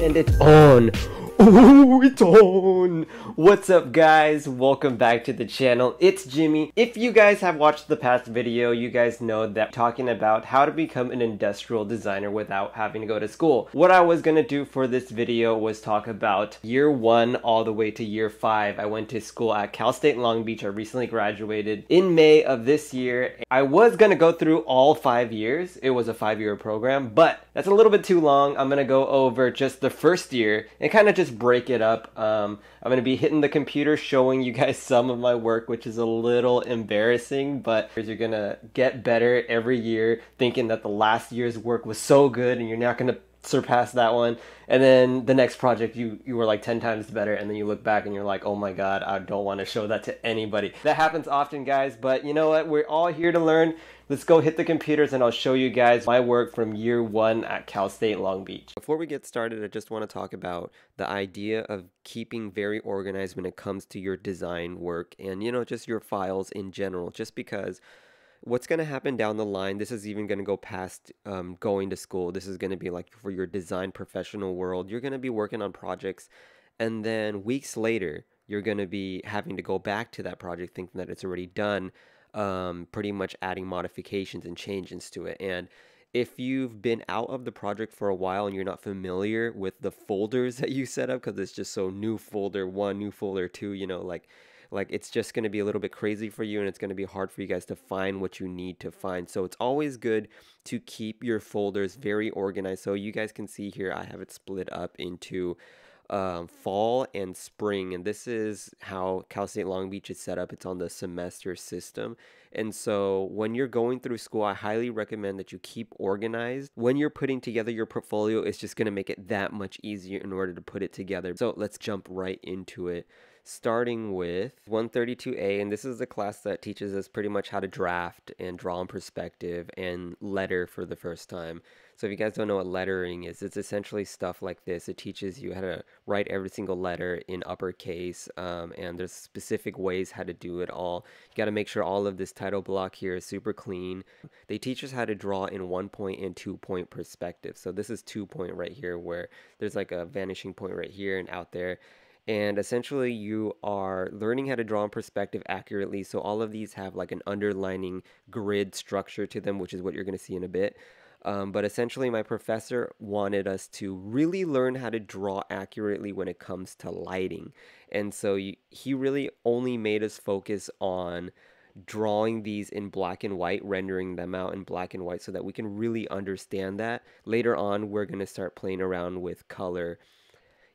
and it's on. Oh, it's on. What's up guys? Welcome back to the channel. It's Jimmy. If you guys have watched the past video, you guys know that talking about how to become an industrial designer without having to go to school. What I was gonna do for this video was talk about year one all the way to year five. I went to school at Cal State Long Beach. I recently graduated in May of this year. I was gonna go through all five years. It was a five-year program, but that's a little bit too long. I'm gonna go over just the first year and kind of just break it up. Um, I'm gonna be hitting the computer showing you guys some of my work, which is a little embarrassing, but you're gonna get better every year thinking that the last year's work was so good and you're not gonna surpassed that one and then the next project you you were like 10 times better and then you look back and you're like oh my god i don't want to show that to anybody that happens often guys but you know what we're all here to learn let's go hit the computers and i'll show you guys my work from year one at cal state long beach before we get started i just want to talk about the idea of keeping very organized when it comes to your design work and you know just your files in general just because what's going to happen down the line this is even going to go past um, going to school this is going to be like for your design professional world you're going to be working on projects and then weeks later you're going to be having to go back to that project thinking that it's already done um, pretty much adding modifications and changes to it and if you've been out of the project for a while and you're not familiar with the folders that you set up because it's just so new folder one new folder two you know like like it's just going to be a little bit crazy for you and it's going to be hard for you guys to find what you need to find. So it's always good to keep your folders very organized. So you guys can see here, I have it split up into um, fall and spring. And this is how Cal State Long Beach is set up. It's on the semester system. And so when you're going through school, I highly recommend that you keep organized. When you're putting together your portfolio, it's just going to make it that much easier in order to put it together. So let's jump right into it starting with 132A. And this is the class that teaches us pretty much how to draft and draw in perspective and letter for the first time. So if you guys don't know what lettering is, it's essentially stuff like this. It teaches you how to write every single letter in uppercase, um, and there's specific ways how to do it all. You got to make sure all of this title block here is super clean. They teach us how to draw in one point and two point perspective. So this is two point right here, where there's like a vanishing point right here and out there and essentially you are learning how to draw in perspective accurately so all of these have like an underlining grid structure to them which is what you're going to see in a bit um, but essentially my professor wanted us to really learn how to draw accurately when it comes to lighting and so you, he really only made us focus on drawing these in black and white, rendering them out in black and white so that we can really understand that. Later on, we're going to start playing around with color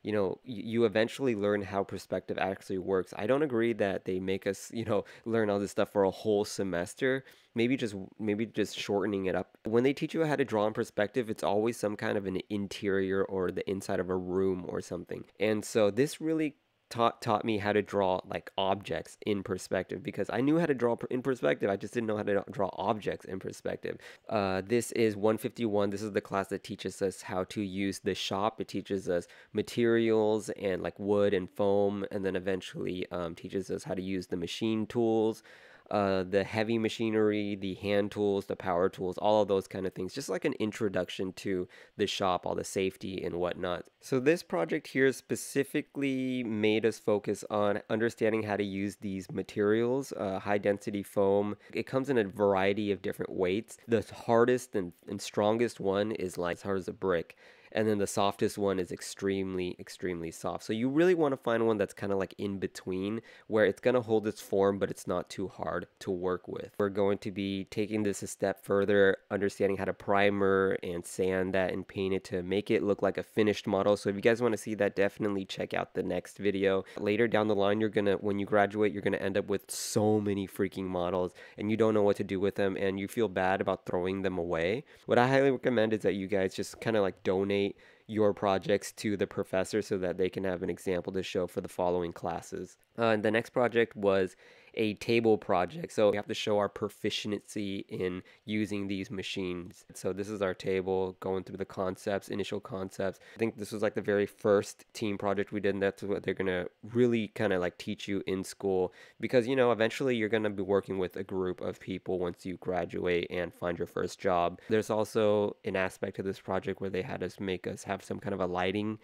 you know, you eventually learn how perspective actually works. I don't agree that they make us, you know, learn all this stuff for a whole semester. Maybe just maybe just shortening it up. When they teach you how to draw in perspective, it's always some kind of an interior or the inside of a room or something. And so this really taught taught me how to draw like objects in perspective because I knew how to draw in perspective. I just didn't know how to draw objects in perspective. Uh, this is 151. This is the class that teaches us how to use the shop. It teaches us materials and like wood and foam, and then eventually um, teaches us how to use the machine tools uh, the heavy machinery, the hand tools, the power tools, all of those kind of things, just like an introduction to the shop, all the safety and whatnot. So this project here specifically made us focus on understanding how to use these materials, uh, high density foam. It comes in a variety of different weights. The hardest and, and strongest one is like as hard as a brick and then the softest one is extremely extremely soft so you really want to find one that's kind of like in between where it's going to hold its form but it's not too hard to work with we're going to be taking this a step further understanding how to primer and sand that and paint it to make it look like a finished model so if you guys want to see that definitely check out the next video later down the line you're gonna when you graduate you're gonna end up with so many freaking models and you don't know what to do with them and you feel bad about throwing them away what i highly recommend is that you guys just kind of like donate donate your projects to the professor so that they can have an example to show for the following classes. Uh, and the next project was a table project. So we have to show our proficiency in using these machines. So this is our table going through the concepts, initial concepts. I think this was like the very first team project we did. And that's what they're going to really kind of like teach you in school because, you know, eventually you're going to be working with a group of people once you graduate and find your first job. There's also an aspect to this project where they had us make us have some kind of a lighting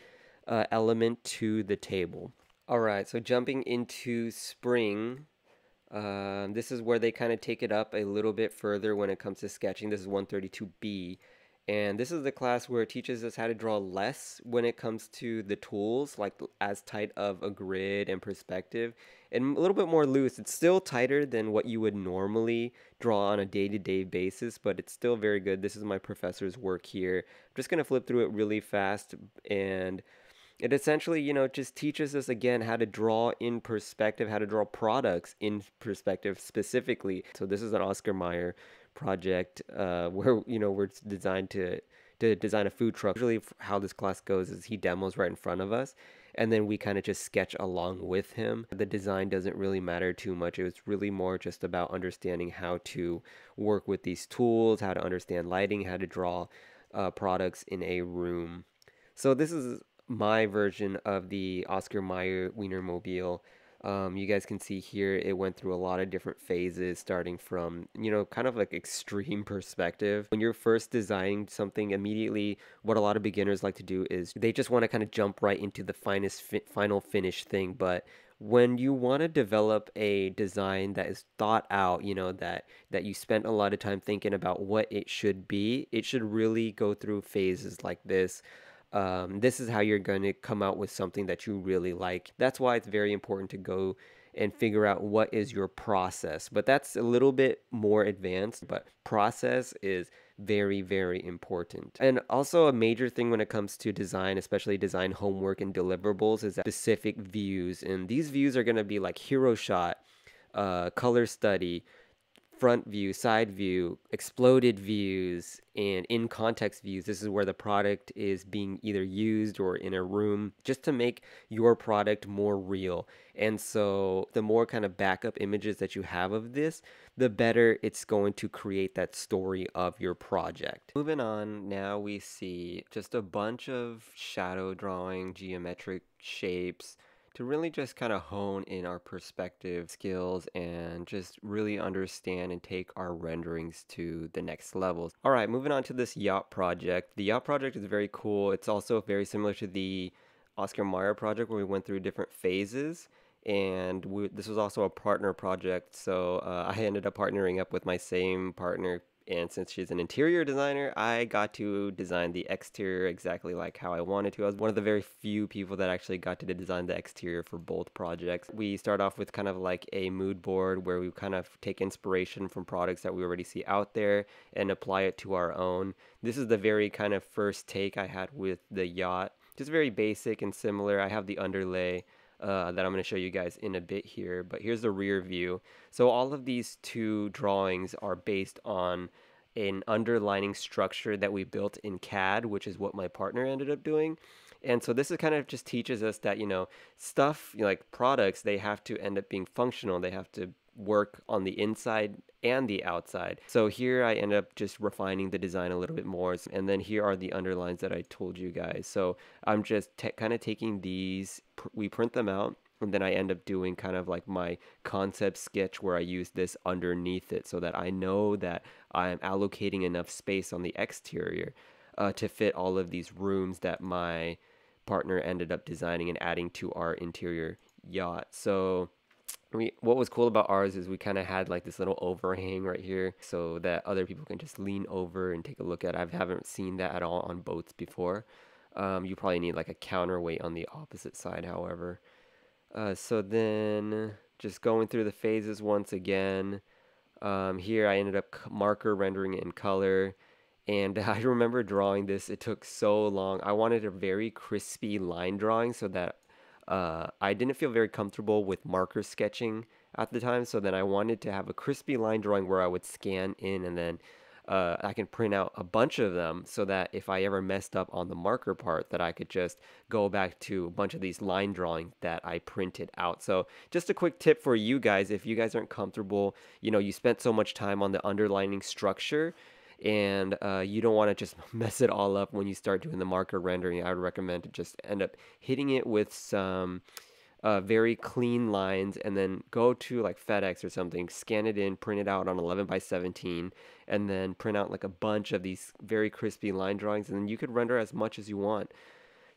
uh, element to the table. All right, so jumping into spring, um, this is where they kind of take it up a little bit further when it comes to sketching. This is 132B. And this is the class where it teaches us how to draw less when it comes to the tools, like as tight of a grid and perspective, and a little bit more loose. It's still tighter than what you would normally draw on a day to day basis, but it's still very good. This is my professor's work here. I'm just going to flip through it really fast and it essentially, you know, just teaches us again how to draw in perspective, how to draw products in perspective specifically. So this is an Oscar Mayer project uh, where you know we're designed to to design a food truck. Usually, how this class goes is he demos right in front of us, and then we kind of just sketch along with him. The design doesn't really matter too much. It was really more just about understanding how to work with these tools, how to understand lighting, how to draw uh, products in a room. So this is my version of the Oscar Mayer Wiener Mobile. Um, you guys can see here it went through a lot of different phases starting from you know kind of like extreme perspective when you're first designing something immediately what a lot of beginners like to do is they just want to kind of jump right into the finest fi final finish thing but when you want to develop a design that is thought out you know that that you spent a lot of time thinking about what it should be it should really go through phases like this um, this is how you're going to come out with something that you really like. That's why it's very important to go and figure out what is your process. But that's a little bit more advanced, but process is very, very important. And also, a major thing when it comes to design, especially design homework and deliverables, is specific views. And these views are going to be like hero shot, uh, color study, front view, side view, exploded views, and in context views. This is where the product is being either used or in a room just to make your product more real. And so, the more kind of backup images that you have of this, the better it's going to create that story of your project. Moving on, now we see just a bunch of shadow drawing, geometric shapes to really just kind of hone in our perspective skills and just really understand and take our renderings to the next level. All right, moving on to this yacht project. The yacht project is very cool. It's also very similar to the Oscar Mayer project where we went through different phases and we, this was also a partner project so uh, i ended up partnering up with my same partner and since she's an interior designer, I got to design the exterior exactly like how I wanted to. I was one of the very few people that actually got to design the exterior for both projects. We start off with kind of like a mood board where we kind of take inspiration from products that we already see out there and apply it to our own. This is the very kind of first take I had with the yacht. Just very basic and similar. I have the underlay uh, that I'm going to show you guys in a bit here. But here's the rear view. So all of these two drawings are based on an underlining structure that we built in CAD, which is what my partner ended up doing. And so this is kind of just teaches us that, you know, stuff you know, like products, they have to end up being functional. They have to work on the inside and the outside. So here I end up just refining the design a little bit more. And then here are the underlines that I told you guys. So I'm just kind of taking these, pr we print them out and then I end up doing kind of like my concept sketch where I use this underneath it so that I know that I'm allocating enough space on the exterior uh, to fit all of these rooms that my partner ended up designing and adding to our interior yacht. So we what was cool about ours is we kind of had like this little overhang right here so that other people can just lean over and take a look at. I haven't seen that at all on boats before. Um, you probably need like a counterweight on the opposite side, however. Uh, so then just going through the phases once again. Um, here I ended up marker rendering in color. And I remember drawing this. It took so long. I wanted a very crispy line drawing so that uh, I didn't feel very comfortable with marker sketching at the time. So then I wanted to have a crispy line drawing where I would scan in and then uh, I can print out a bunch of them so that if I ever messed up on the marker part that I could just go back to a bunch of these line drawings that I printed out. So just a quick tip for you guys, if you guys aren't comfortable, you know, you spent so much time on the underlining structure, and uh, you don't want to just mess it all up when you start doing the marker rendering. I would recommend to just end up hitting it with some uh, very clean lines and then go to like FedEx or something, scan it in, print it out on 11 by 17, and then print out like a bunch of these very crispy line drawings, and then you could render as much as you want.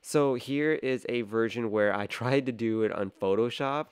So here is a version where I tried to do it on Photoshop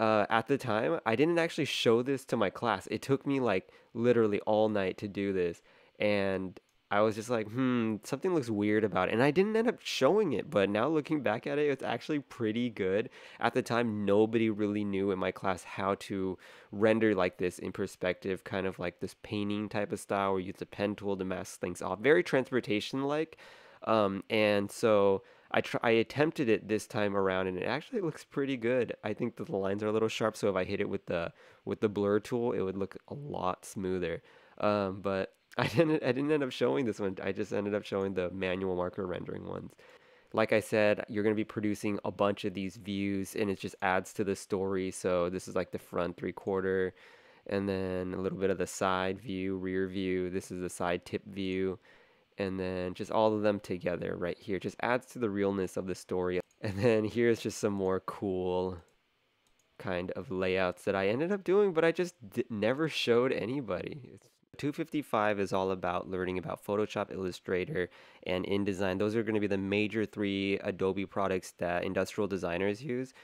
uh, at the time, I didn't actually show this to my class. It took me like literally all night to do this. And I was just like, hmm, something looks weird about it. And I didn't end up showing it, but now looking back at it, it's actually pretty good. At the time, nobody really knew in my class how to render like this in perspective, kind of like this painting type of style where you use the pen tool to mask things off. Very transportation like. Um, and so I tr- I attempted it this time around, and it actually looks pretty good. I think that the lines are a little sharp, so if I hit it with the with the blur tool, it would look a lot smoother. Um, but I didn't I didn't end up showing this one. I just ended up showing the manual marker rendering ones. Like I said, you're going to be producing a bunch of these views, and it just adds to the story. So this is like the front three quarter, and then a little bit of the side view, rear view. This is the side tip view and then just all of them together right here just adds to the realness of the story. And then here's just some more cool kind of layouts that I ended up doing, but I just never showed anybody. It's 255 is all about learning about Photoshop, Illustrator, and InDesign. Those are going to be the major three Adobe products that industrial designers use.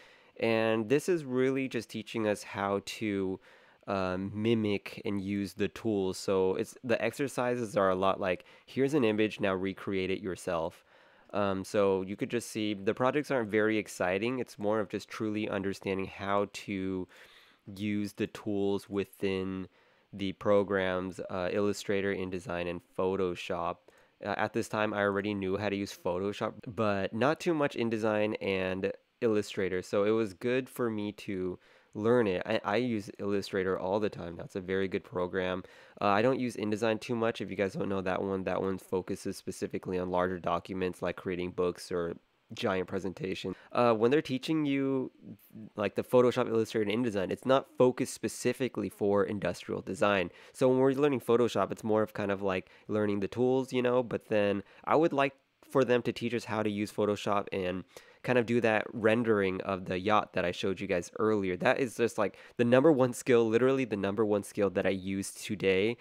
And this is really just teaching us how to uh, mimic and use the tools. So it's the exercises are a lot like here's an image, now recreate it yourself. Um, so you could just see the projects aren't very exciting. It's more of just truly understanding how to use the tools within the programs uh, Illustrator, InDesign, and Photoshop. Uh, at this time, I already knew how to use Photoshop, but not too much InDesign and Illustrator. So it was good for me to learn it. I, I use Illustrator all the time. That's a very good program. Uh, I don't use InDesign too much. If you guys don't know that one, that one focuses specifically on larger documents like creating books or giant presentation. Uh, when they're teaching you like the Photoshop, Illustrator, and InDesign, it's not focused specifically for industrial design. So when we're learning Photoshop, it's more of kind of like learning the tools, you know. But then I would like for them to teach us how to use Photoshop and kind of do that rendering of the yacht that I showed you guys earlier. That is just like the number one skill, literally the number one skill that I use today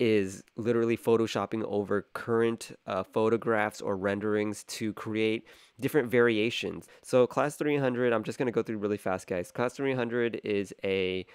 is literally photoshopping over current uh, photographs or renderings to create different variations. So class 300, I'm just going to go through really fast, guys. Class 300 is a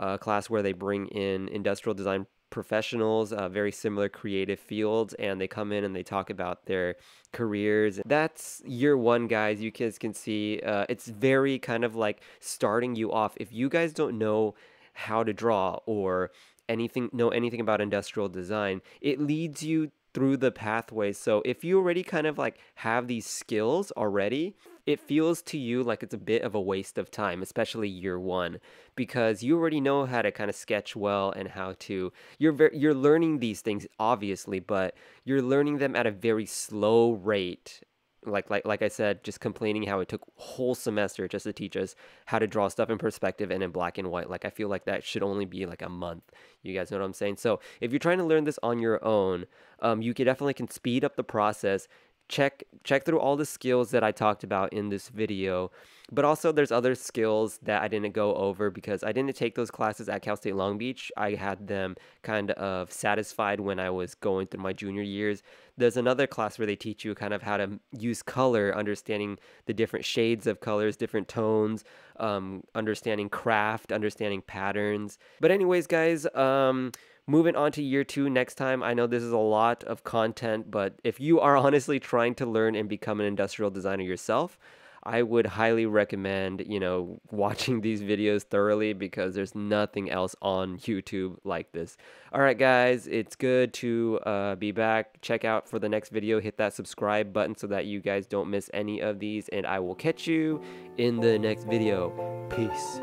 uh, class where they bring in industrial design professionals, uh, very similar creative fields, and they come in and they talk about their careers. That's year one, guys. You kids can see uh, it's very kind of like starting you off. If you guys don't know how to draw or anything, know anything about industrial design, it leads you through the pathway. So if you already kind of like have these skills already, it feels to you like it's a bit of a waste of time, especially year one, because you already know how to kind of sketch well and how to. You're very, you're learning these things obviously, but you're learning them at a very slow rate like like like I said, just complaining how it took whole semester just to teach us how to draw stuff in perspective and in black and white. Like I feel like that should only be like a month. You guys know what I'm saying? So if you're trying to learn this on your own, um, you definitely can speed up the process check check through all the skills that I talked about in this video. But also there's other skills that I didn't go over because I didn't take those classes at Cal State Long Beach. I had them kind of satisfied when I was going through my junior years. There's another class where they teach you kind of how to use color, understanding the different shades of colors, different tones, um, understanding craft, understanding patterns. But anyways, guys, um, moving on to year two next time. I know this is a lot of content, but if you are honestly trying to learn and become an industrial designer yourself, I would highly recommend, you know, watching these videos thoroughly because there's nothing else on YouTube like this. All right, guys, it's good to uh, be back. Check out for the next video. Hit that subscribe button so that you guys don't miss any of these. And I will catch you in the next video. Peace.